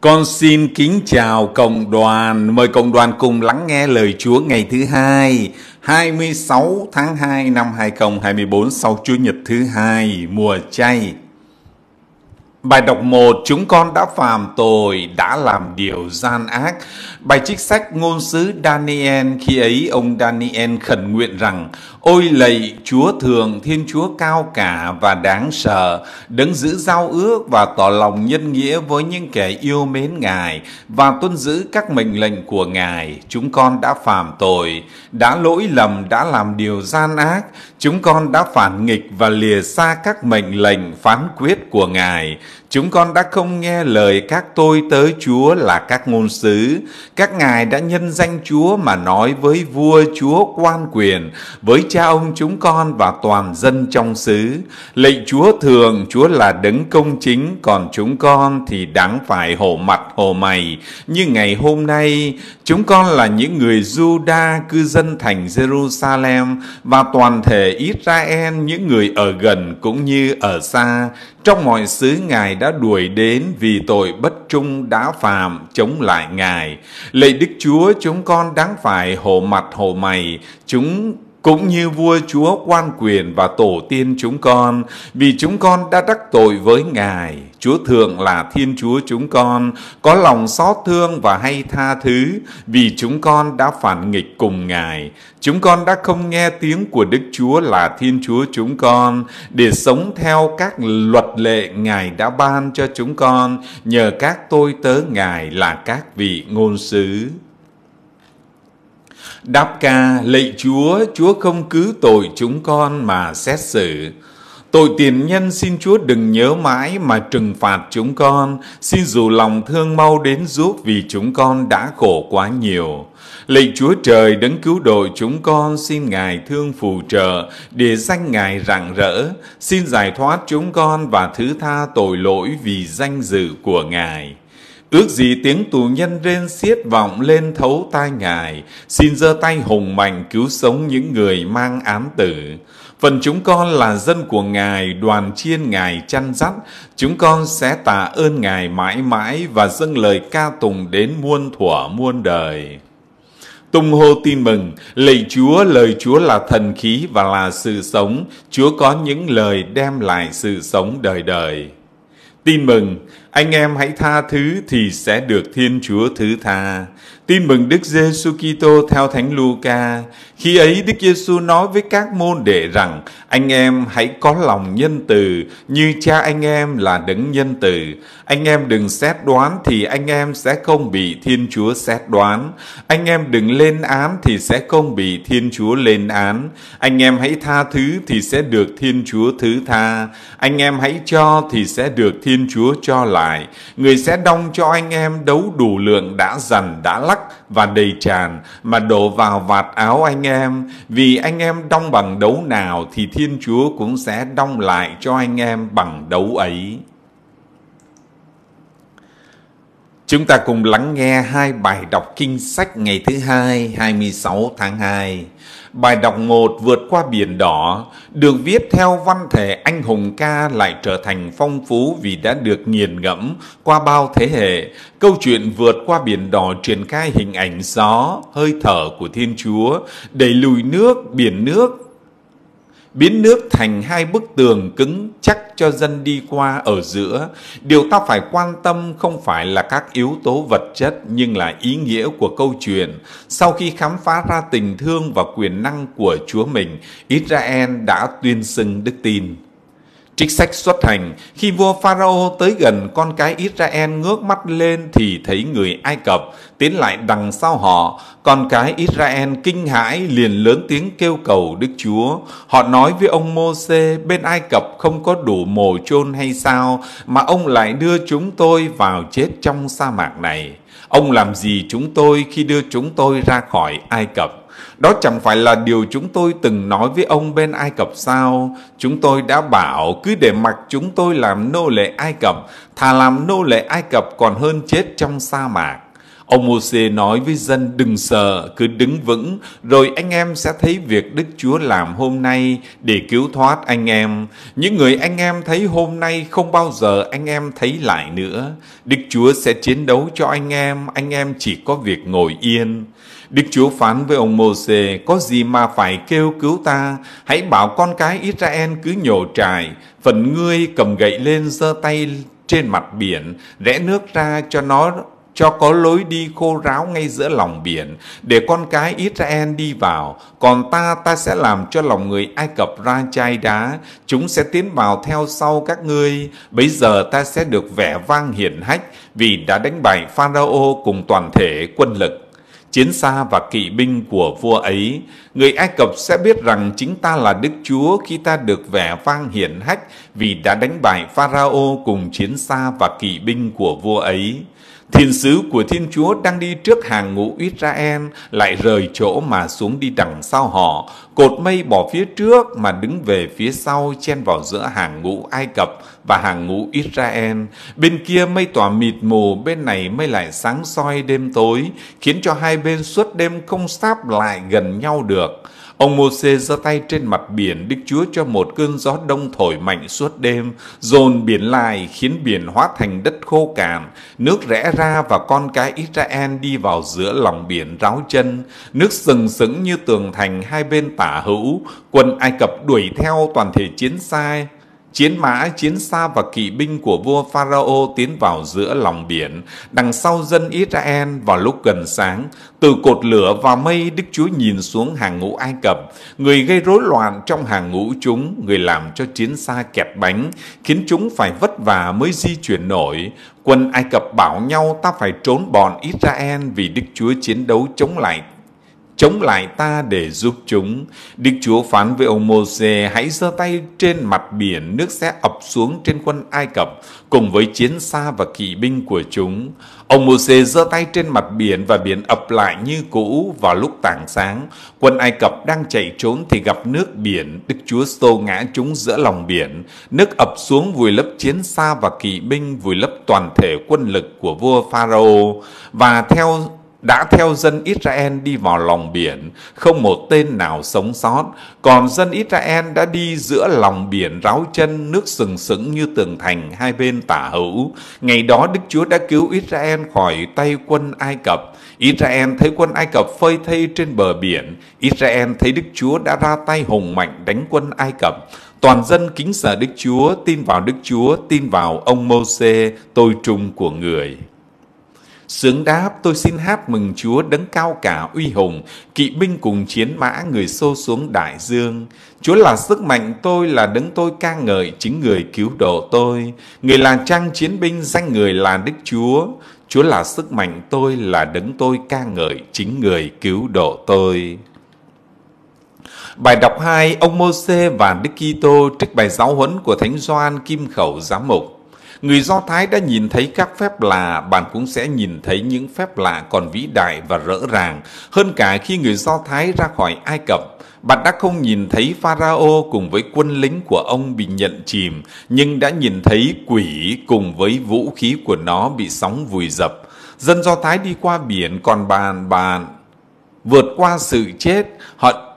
Con xin kính chào cộng đoàn. Mời cộng đoàn cùng lắng nghe lời Chúa ngày thứ hai, 26 tháng 2 năm 2024 sau Chúa Nhật thứ hai, mùa chay. Bài đọc 1 Chúng con đã phạm tội, đã làm điều gian ác. Bài trích sách ngôn sứ Daniel khi ấy ông Daniel khẩn nguyện rằng Ôi lạy Chúa thường, Thiên Chúa cao cả và đáng sợ, đấng giữ giao ước và tỏ lòng nhân nghĩa với những kẻ yêu mến Ngài và tuân giữ các mệnh lệnh của Ngài. Chúng con đã phạm tội, đã lỗi lầm, đã làm điều gian ác. Chúng con đã phản nghịch và lìa xa các mệnh lệnh phán quyết của Ngài. Chúng con đã không nghe lời các tôi tới Chúa là các ngôn sứ. Các ngài đã nhân danh Chúa mà nói với vua Chúa quan quyền, với cha ông chúng con và toàn dân trong xứ. Lệnh Chúa thường, Chúa là đấng công chính, còn chúng con thì đáng phải hổ mặt hổ mày. Như ngày hôm nay, chúng con là những người Juda cư dân thành Jerusalem và toàn thể Israel những người ở gần cũng như ở xa trong mọi xứ Ngài đã đuổi đến vì tội bất trung đã phạm chống lại Ngài. Lạy Đức Chúa chúng con đáng phải hộ mặt hộ mày, chúng cũng như vua chúa quan quyền và tổ tiên chúng con vì chúng con đã đắc tội với ngài chúa thượng là thiên chúa chúng con có lòng xót thương và hay tha thứ vì chúng con đã phản nghịch cùng ngài chúng con đã không nghe tiếng của đức chúa là thiên chúa chúng con để sống theo các luật lệ ngài đã ban cho chúng con nhờ các tôi tớ ngài là các vị ngôn sứ Đáp ca lạy Chúa, Chúa không cứ tội chúng con mà xét xử. Tội tiền nhân xin Chúa đừng nhớ mãi mà trừng phạt chúng con. Xin dù lòng thương mau đến giúp vì chúng con đã khổ quá nhiều. Lạy Chúa Trời đấng cứu độ chúng con xin Ngài thương phù trợ để danh Ngài rạng rỡ. Xin giải thoát chúng con và thứ tha tội lỗi vì danh dự của Ngài. Ước gì tiếng tù nhân rên xiết vọng lên thấu tai ngài, xin giơ tay hùng mạnh cứu sống những người mang án tử. Phần chúng con là dân của Ngài, đoàn chiên Ngài chăn dắt, chúng con sẽ tạ ơn Ngài mãi mãi và dâng lời ca tùng đến muôn thuở muôn đời. Tung hô tin mừng, lạy Chúa, lời Chúa là thần khí và là sự sống, Chúa có những lời đem lại sự sống đời đời. Tin mừng, anh em hãy tha thứ thì sẽ được Thiên Chúa thứ tha. Tin mừng Đức Giêsu Kitô theo Thánh Luca. Khi ấy Đức Giêsu nói với các môn đệ rằng: Anh em hãy có lòng nhân từ, như cha anh em là đấng nhân từ. Anh em đừng xét đoán thì anh em sẽ không bị Thiên Chúa xét đoán. Anh em đừng lên án thì sẽ không bị Thiên Chúa lên án. Anh em hãy tha thứ thì sẽ được Thiên Chúa thứ tha. Anh em hãy cho thì sẽ được Thiên Thiên Chúa cho lại, người sẽ đong cho anh em đấu đủ lượng đã dần, đã lắc và đầy tràn, mà đổ vào vạt áo anh em. Vì anh em đong bằng đấu nào thì Thiên Chúa cũng sẽ đong lại cho anh em bằng đấu ấy. Chúng ta cùng lắng nghe hai bài đọc kinh sách ngày thứ hai, 26 tháng 2. Bài đọc một vượt qua biển đỏ được viết theo văn thể anh hùng ca lại trở thành phong phú vì đã được nghiền ngẫm qua bao thế hệ. Câu chuyện vượt qua biển đỏ truyền khai hình ảnh gió, hơi thở của Thiên Chúa, đẩy lùi nước, biển nước biến nước thành hai bức tường cứng chắc cho dân đi qua ở giữa. Điều ta phải quan tâm không phải là các yếu tố vật chất nhưng là ý nghĩa của câu chuyện. Sau khi khám phá ra tình thương và quyền năng của Chúa mình, Israel đã tuyên xưng đức tin. Trích sách xuất hành, khi vua Pharaoh tới gần con cái Israel ngước mắt lên thì thấy người Ai Cập tiến lại đằng sau họ. Con cái Israel kinh hãi liền lớn tiếng kêu cầu Đức Chúa. Họ nói với ông Môse bên Ai Cập không có đủ mồ chôn hay sao mà ông lại đưa chúng tôi vào chết trong sa mạc này. Ông làm gì chúng tôi khi đưa chúng tôi ra khỏi Ai Cập? Đó chẳng phải là điều chúng tôi từng nói với ông bên Ai Cập sao? Chúng tôi đã bảo cứ để mặc chúng tôi làm nô lệ Ai Cập, thà làm nô lệ Ai Cập còn hơn chết trong sa mạc. Ông Môse nói với dân đừng sợ, cứ đứng vững, rồi anh em sẽ thấy việc Đức Chúa làm hôm nay để cứu thoát anh em. Những người anh em thấy hôm nay không bao giờ anh em thấy lại nữa. Đức Chúa sẽ chiến đấu cho anh em, anh em chỉ có việc ngồi yên. Đức Chúa phán với ông Môse, có gì mà phải kêu cứu ta? Hãy bảo con cái Israel cứ nhổ trại, phần ngươi cầm gậy lên giơ tay trên mặt biển, rẽ nước ra cho nó cho có lối đi khô ráo ngay giữa lòng biển để con cái Israel đi vào còn ta ta sẽ làm cho lòng người Ai Cập ra chai đá chúng sẽ tiến vào theo sau các ngươi bây giờ ta sẽ được vẻ vang hiển hách vì đã đánh bại Pharaoh cùng toàn thể quân lực chiến xa và kỵ binh của vua ấy. Người Ai Cập sẽ biết rằng chính ta là Đức Chúa khi ta được vẻ vang hiển hách vì đã đánh bại Pharaoh cùng chiến xa và kỵ binh của vua ấy. Thiên sứ của Thiên Chúa đang đi trước hàng ngũ Israel, lại rời chỗ mà xuống đi đằng sau họ. Cột mây bỏ phía trước mà đứng về phía sau chen vào giữa hàng ngũ Ai Cập và hàng ngũ Israel. Bên kia mây tỏa mịt mù, bên này mây lại sáng soi đêm tối, khiến cho hai bên suốt đêm không sáp lại gần nhau được. Ông Môsê giơ tay trên mặt biển, Đức Chúa cho một cơn gió đông thổi mạnh suốt đêm, dồn biển lại khiến biển hóa thành đất khô cạn, nước rẽ ra và con cái Israel đi vào giữa lòng biển ráo chân, nước sừng sững như tường thành hai bên tả hữu, quân Ai Cập đuổi theo toàn thể chiến sai, Chiến mã, chiến xa và kỵ binh của vua Pharaoh tiến vào giữa lòng biển, đằng sau dân Israel vào lúc gần sáng. Từ cột lửa và mây, Đức Chúa nhìn xuống hàng ngũ Ai Cập, người gây rối loạn trong hàng ngũ chúng, người làm cho chiến xa kẹt bánh, khiến chúng phải vất vả mới di chuyển nổi. Quân Ai Cập bảo nhau ta phải trốn bọn Israel vì Đức Chúa chiến đấu chống lại chống lại ta để giúp chúng. Đức Chúa phán với ông mô Môse hãy giơ tay trên mặt biển, nước sẽ ập xuống trên quân Ai Cập cùng với chiến xa và kỵ binh của chúng. Ông mô Môse giơ tay trên mặt biển và biển ập lại như cũ vào lúc tảng sáng. Quân Ai Cập đang chạy trốn thì gặp nước biển, Đức Chúa xô ngã chúng giữa lòng biển. Nước ập xuống vùi lấp chiến xa và kỵ binh, vùi lấp toàn thể quân lực của vua Pharaoh và theo đã theo dân Israel đi vào lòng biển, không một tên nào sống sót. Còn dân Israel đã đi giữa lòng biển ráo chân, nước sừng sững như tường thành hai bên tả hữu. Ngày đó Đức Chúa đã cứu Israel khỏi tay quân Ai Cập. Israel thấy quân Ai Cập phơi thây trên bờ biển. Israel thấy Đức Chúa đã ra tay hùng mạnh đánh quân Ai Cập. Toàn dân kính sợ Đức Chúa, tin vào Đức Chúa, tin vào ông Môse, tôi trung của người. Sướng đáp, tôi xin hát mừng Chúa đấng cao cả uy hùng, kỵ binh cùng chiến mã người xô xuống đại dương. Chúa là sức mạnh tôi, là đấng tôi ca ngợi chính người cứu độ tôi. Người là trang chiến binh, danh người là Đức Chúa. Chúa là sức mạnh tôi, là đấng tôi ca ngợi chính người cứu độ tôi. Bài đọc 2, ông Môsê và Đức Kitô trích bài giáo huấn của Thánh Gioan Kim Khẩu Giám mục. Người Do Thái đã nhìn thấy các phép lạ, bạn cũng sẽ nhìn thấy những phép lạ còn vĩ đại và rỡ ràng. Hơn cả khi người Do Thái ra khỏi Ai Cập, bạn đã không nhìn thấy Pharao cùng với quân lính của ông bị nhận chìm, nhưng đã nhìn thấy quỷ cùng với vũ khí của nó bị sóng vùi dập. Dân Do Thái đi qua biển còn bàn bàn vượt qua sự chết, họ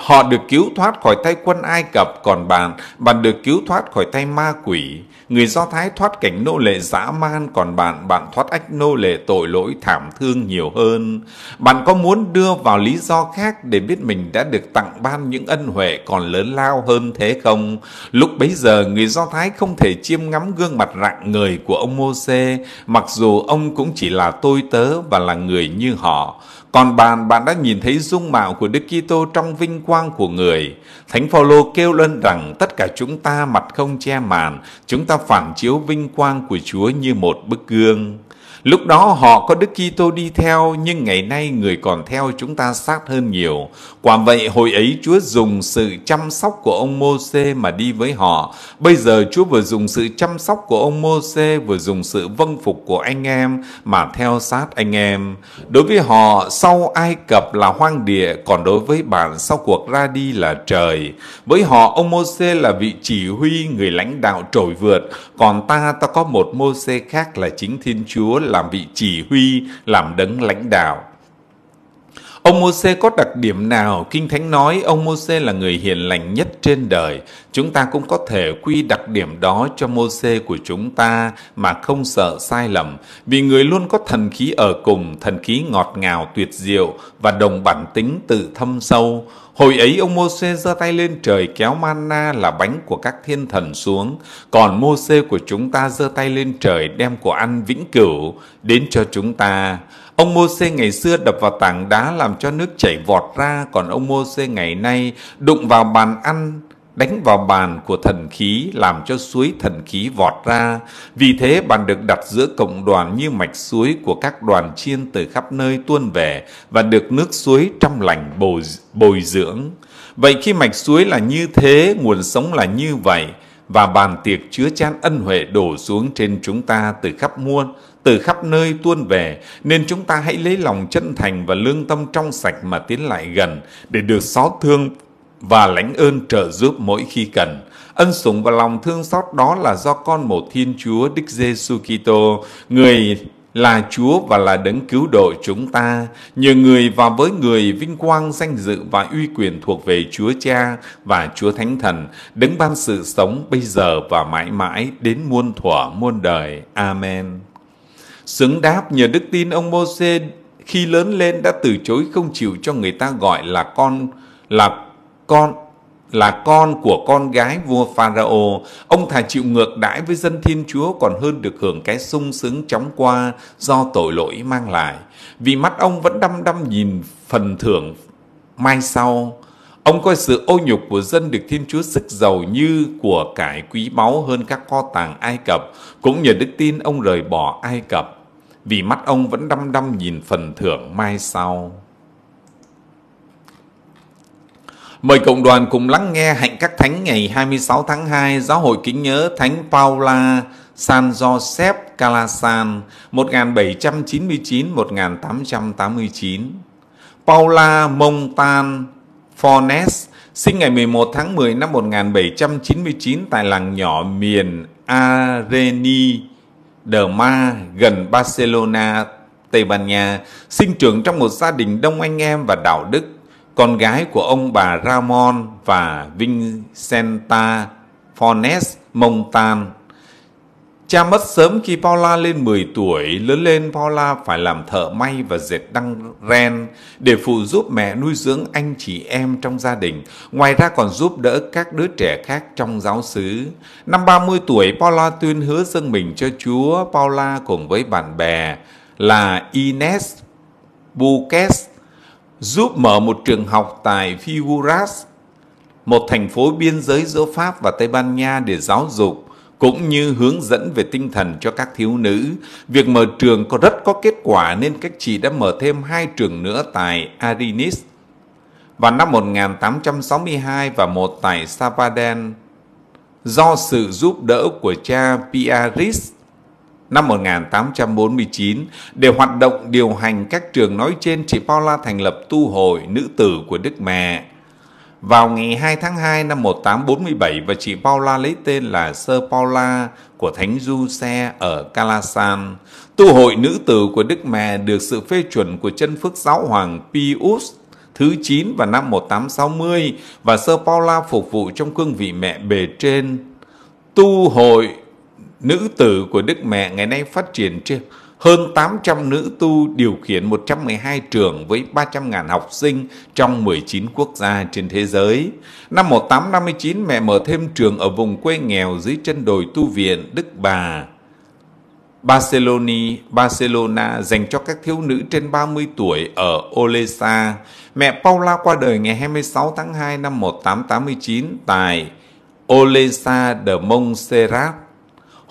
Họ được cứu thoát khỏi tay quân Ai Cập, còn bạn, bạn được cứu thoát khỏi tay ma quỷ. Người Do Thái thoát cảnh nô lệ dã man, còn bạn, bạn thoát ách nô lệ tội lỗi thảm thương nhiều hơn. Bạn có muốn đưa vào lý do khác để biết mình đã được tặng ban những ân huệ còn lớn lao hơn thế không? Lúc bấy giờ, người Do Thái không thể chiêm ngắm gương mặt rạng người của ông Mô-xê, mặc dù ông cũng chỉ là tôi tớ và là người như họ. Còn bạn, bạn đã nhìn thấy dung mạo của Đức Kitô trong vinh quang của người. Thánh Phaolô kêu lên rằng tất cả chúng ta mặt không che màn, chúng ta phản chiếu vinh quang của Chúa như một bức gương. Lúc đó họ có Đức Kitô đi theo, nhưng ngày nay người còn theo chúng ta sát hơn nhiều. Quả vậy hồi ấy Chúa dùng sự chăm sóc của ông Môse mà đi với họ. Bây giờ Chúa vừa dùng sự chăm sóc của ông Môse vừa dùng sự vâng phục của anh em mà theo sát anh em. Đối với họ, sau Ai Cập là hoang địa, còn đối với bạn sau cuộc ra đi là trời. Với họ, ông Môse là vị chỉ huy, người lãnh đạo trổi vượt, còn ta, ta có một Môse khác là chính Thiên Chúa làm vị chỉ huy, làm đấng lãnh đạo. Ông Môse có đặc điểm nào? Kinh Thánh nói ông Môse là người hiền lành nhất trên đời. Chúng ta cũng có thể quy đặc điểm đó cho Môse của chúng ta mà không sợ sai lầm, vì người luôn có thần khí ở cùng, thần khí ngọt ngào tuyệt diệu và đồng bản tính tự thâm sâu. Hồi ấy ông Môse giơ tay lên trời kéo manna là bánh của các thiên thần xuống, còn Môse của chúng ta giơ tay lên trời đem của ăn vĩnh cửu đến cho chúng ta. Ông Môse ngày xưa đập vào tảng đá làm cho nước chảy vọt ra, còn ông Môse ngày nay đụng vào bàn ăn đánh vào bàn của thần khí làm cho suối thần khí vọt ra. Vì thế bàn được đặt giữa cộng đoàn như mạch suối của các đoàn chiên từ khắp nơi tuôn về và được nước suối trong lành bồi, bồi dưỡng. Vậy khi mạch suối là như thế, nguồn sống là như vậy, và bàn tiệc chứa chan ân huệ đổ xuống trên chúng ta từ khắp muôn từ khắp nơi tuôn về nên chúng ta hãy lấy lòng chân thành và lương tâm trong sạch mà tiến lại gần để được xót thương và lãnh ơn trợ giúp mỗi khi cần. Ân sủng và lòng thương xót đó là do con một Thiên Chúa Đức Giêsu Kitô, người là Chúa và là đấng cứu độ chúng ta. Nhờ người và với người vinh quang danh dự và uy quyền thuộc về Chúa Cha và Chúa Thánh Thần, đấng ban sự sống bây giờ và mãi mãi đến muôn thuở muôn đời. Amen. Xứng đáp nhờ đức tin ông Môse khi lớn lên đã từ chối không chịu cho người ta gọi là con là con là con của con gái vua Pharaoh, ông thà chịu ngược đãi với dân Thiên Chúa còn hơn được hưởng cái sung sướng chóng qua do tội lỗi mang lại. Vì mắt ông vẫn đăm đăm nhìn phần thưởng mai sau Ông coi sự ô nhục của dân được Thiên Chúa sức giàu như của cải quý báu hơn các kho tàng Ai Cập, cũng nhờ đức tin ông rời bỏ Ai Cập, vì mắt ông vẫn đăm đăm nhìn phần thưởng mai sau. Mời cộng đoàn cùng lắng nghe Hạnh các Thánh ngày 26 tháng 2, Giáo hội kính nhớ Thánh Paula San Joseph Calasan 1799-1889, Paula Montan Fornes, sinh ngày 11 tháng 10 năm 1799 tại làng nhỏ miền Areni de Mar gần Barcelona, Tây Ban Nha, sinh trưởng trong một gia đình đông anh em và đạo đức, con gái của ông bà Ramon và Vincenta Fornes Montan Cha mất sớm khi Paula lên 10 tuổi, lớn lên Paula phải làm thợ may và dệt đăng ren để phụ giúp mẹ nuôi dưỡng anh chị em trong gia đình. Ngoài ra còn giúp đỡ các đứa trẻ khác trong giáo xứ. Năm 30 tuổi, Paula tuyên hứa dâng mình cho Chúa. Paula cùng với bạn bè là Ines Buques giúp mở một trường học tại Figuras, một thành phố biên giới giữa Pháp và Tây Ban Nha để giáo dục cũng như hướng dẫn về tinh thần cho các thiếu nữ. Việc mở trường có rất có kết quả nên các chị đã mở thêm hai trường nữa tại Arinis vào năm 1862 và một tại Savaden. Do sự giúp đỡ của cha Piaris năm 1849 để hoạt động điều hành các trường nói trên, chị Paula thành lập tu hội nữ tử của Đức Mẹ. Vào ngày 2 tháng 2 năm 1847 và chị Paula lấy tên là Sơ Paula của Thánh Du Xe ở Calasan. Tu hội nữ tử của Đức Mẹ được sự phê chuẩn của chân phước giáo hoàng Pius thứ 9 vào năm 1860 và Sơ Paula phục vụ trong cương vị mẹ bề trên. Tu hội nữ tử của Đức Mẹ ngày nay phát triển trên hơn 800 nữ tu điều khiển 112 trường với 300.000 học sinh trong 19 quốc gia trên thế giới. Năm 1859, mẹ mở thêm trường ở vùng quê nghèo dưới chân đồi tu viện Đức Bà. Barcelona, Barcelona dành cho các thiếu nữ trên 30 tuổi ở Olesa. Mẹ Paula qua đời ngày 26 tháng 2 năm 1889 tại Olesa de Montserrat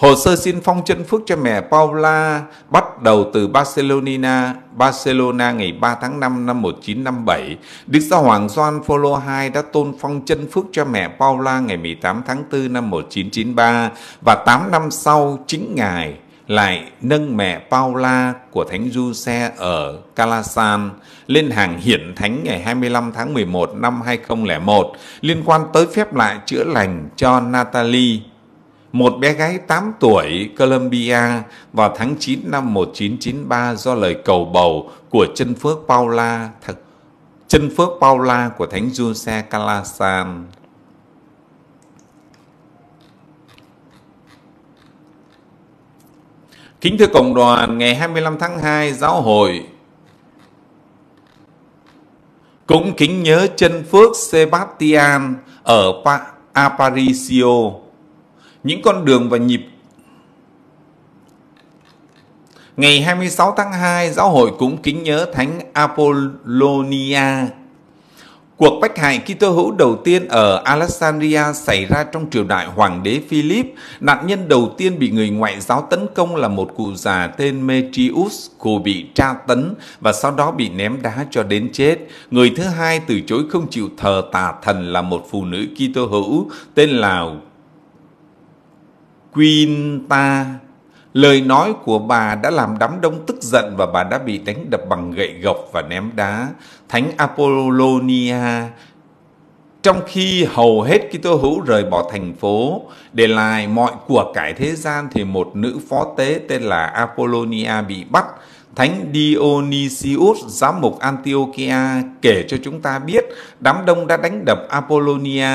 Hồ sơ xin phong chân phước cho mẹ Paula bắt đầu từ Barcelona, Barcelona ngày 3 tháng 5 năm 1957. Đức Giáo Hoàng John Paul II đã tôn phong chân phước cho mẹ Paula ngày 18 tháng 4 năm 1993 và 8 năm sau chính Ngài lại nâng mẹ Paula của Thánh Du Xe ở Calasan lên hàng hiển thánh ngày 25 tháng 11 năm 2001 liên quan tới phép lại chữa lành cho Natalie một bé gái 8 tuổi Colombia vào tháng 9 năm 1993 do lời cầu bầu của chân phước Paula th- chân phước Paula của Thánh Giuse Calasan. Kính thưa cộng đoàn, ngày 25 tháng 2 giáo hội cũng kính nhớ chân phước Sebastian ở Aparicio những con đường và nhịp Ngày 26 tháng 2, giáo hội cũng kính nhớ Thánh Apollonia. Cuộc bách hại Kitô hữu đầu tiên ở Alexandria xảy ra trong triều đại hoàng đế Philip. Nạn nhân đầu tiên bị người ngoại giáo tấn công là một cụ già tên Metrius, cô bị tra tấn và sau đó bị ném đá cho đến chết. Người thứ hai từ chối không chịu thờ tà thần là một phụ nữ Kitô hữu tên là Quinta. Lời nói của bà đã làm đám đông tức giận và bà đã bị đánh đập bằng gậy gộc và ném đá. Thánh Apollonia trong khi hầu hết Kitô hữu rời bỏ thành phố để lại mọi của cải thế gian thì một nữ phó tế tên là Apollonia bị bắt. Thánh Dionysius, giám mục Antiochia kể cho chúng ta biết đám đông đã đánh đập Apollonia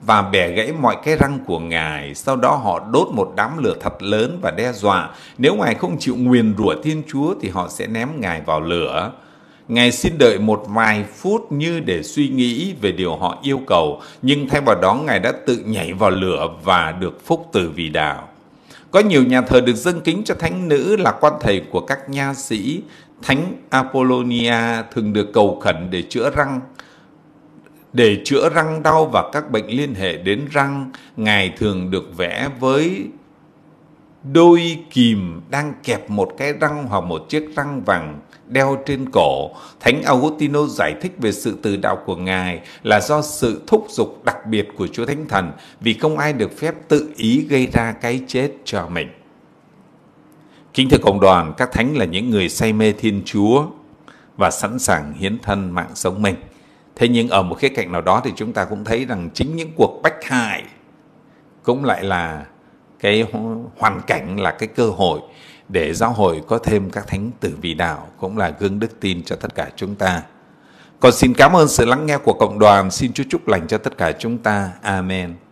và bẻ gãy mọi cái răng của ngài. Sau đó họ đốt một đám lửa thật lớn và đe dọa, nếu ngài không chịu nguyền rủa Thiên Chúa thì họ sẽ ném ngài vào lửa. Ngài xin đợi một vài phút như để suy nghĩ về điều họ yêu cầu, nhưng thay vào đó Ngài đã tự nhảy vào lửa và được phúc từ vì đạo. Có nhiều nhà thờ được dâng kính cho thánh nữ là quan thầy của các nha sĩ. Thánh Apollonia thường được cầu khẩn để chữa răng để chữa răng đau và các bệnh liên hệ đến răng, Ngài thường được vẽ với đôi kìm đang kẹp một cái răng hoặc một chiếc răng vàng đeo trên cổ. Thánh Augustino giải thích về sự từ đạo của Ngài là do sự thúc giục đặc biệt của Chúa Thánh Thần vì không ai được phép tự ý gây ra cái chết cho mình. Kính thưa cộng đoàn, các thánh là những người say mê Thiên Chúa và sẵn sàng hiến thân mạng sống mình thế nhưng ở một khía cạnh nào đó thì chúng ta cũng thấy rằng chính những cuộc bách hại cũng lại là cái hoàn cảnh là cái cơ hội để giáo hội có thêm các thánh tử vị đạo cũng là gương đức tin cho tất cả chúng ta. Còn xin cảm ơn sự lắng nghe của cộng đoàn, xin Chúa chúc lành cho tất cả chúng ta. Amen.